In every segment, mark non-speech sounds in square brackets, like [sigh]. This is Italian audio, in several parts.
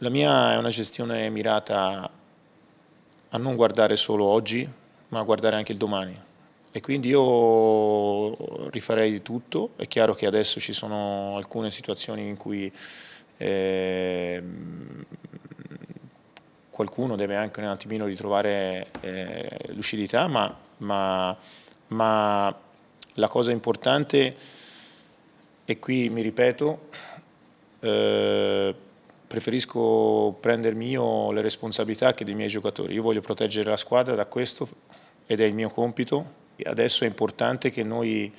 La mia è una gestione mirata a non guardare solo oggi, ma a guardare anche il domani. E quindi io rifarei di tutto. È chiaro che adesso ci sono alcune situazioni in cui eh, qualcuno deve anche un attimino ritrovare eh, lucidità, ma, ma, ma la cosa importante, e qui mi ripeto, eh, preferisco prendermi io le responsabilità che dei miei giocatori. Io voglio proteggere la squadra da questo ed è il mio compito. Adesso è importante che noi,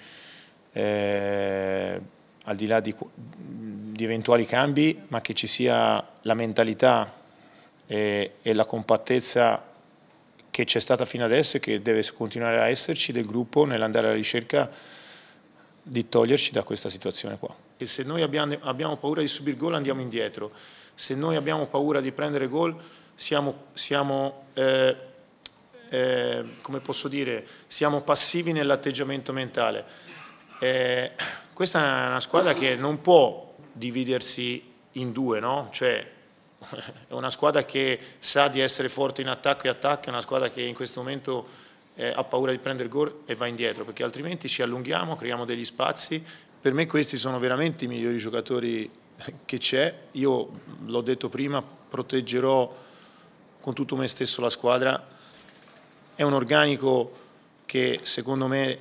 eh, al di là di, di, eventuali cambi, ma che ci sia la mentalità e, eh, e la compattezza che c'è stata fino adesso e che deve continuare a esserci del gruppo nell'andare alla ricerca di toglierci da questa situazione qua. E se noi abbiamo, abbiamo paura di subire gol andiamo indietro, se noi abbiamo paura di prendere gol siamo, siamo eh, eh, come posso dire, siamo passivi nell'atteggiamento mentale. Eh, questa è una squadra che non può dividersi in due, no? Cioè, [laughs] è una squadra che sa di essere forte in attacco e attacco, è una squadra che in questo momento eh, ha paura di prendere gol e va indietro, perché altrimenti ci allunghiamo, creiamo degli spazi. Per me questi sono veramente i migliori giocatori che c'è. Io l'ho detto prima, proteggerò con tutto me stesso la squadra. È un organico che secondo me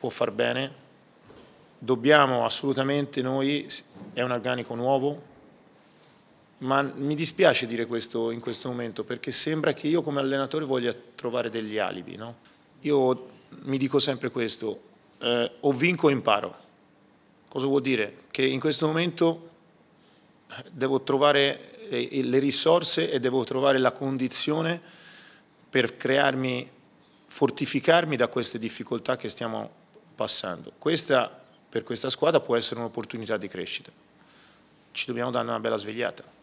può far bene. Dobbiamo assolutamente noi, è un organico nuovo, ma mi dispiace dire questo in questo momento perché sembra che io come allenatore voglia trovare degli alibi. No? Io mi dico sempre questo, eh, o vinco o imparo. Cosa vuol dire? Che in questo momento eh, devo trovare eh, le risorse e devo trovare la condizione per crearmi, fortificarmi da queste difficoltà che stiamo passando. Questa per questa squadra può essere un'opportunità di crescita. Ci dobbiamo dare una bella svegliata.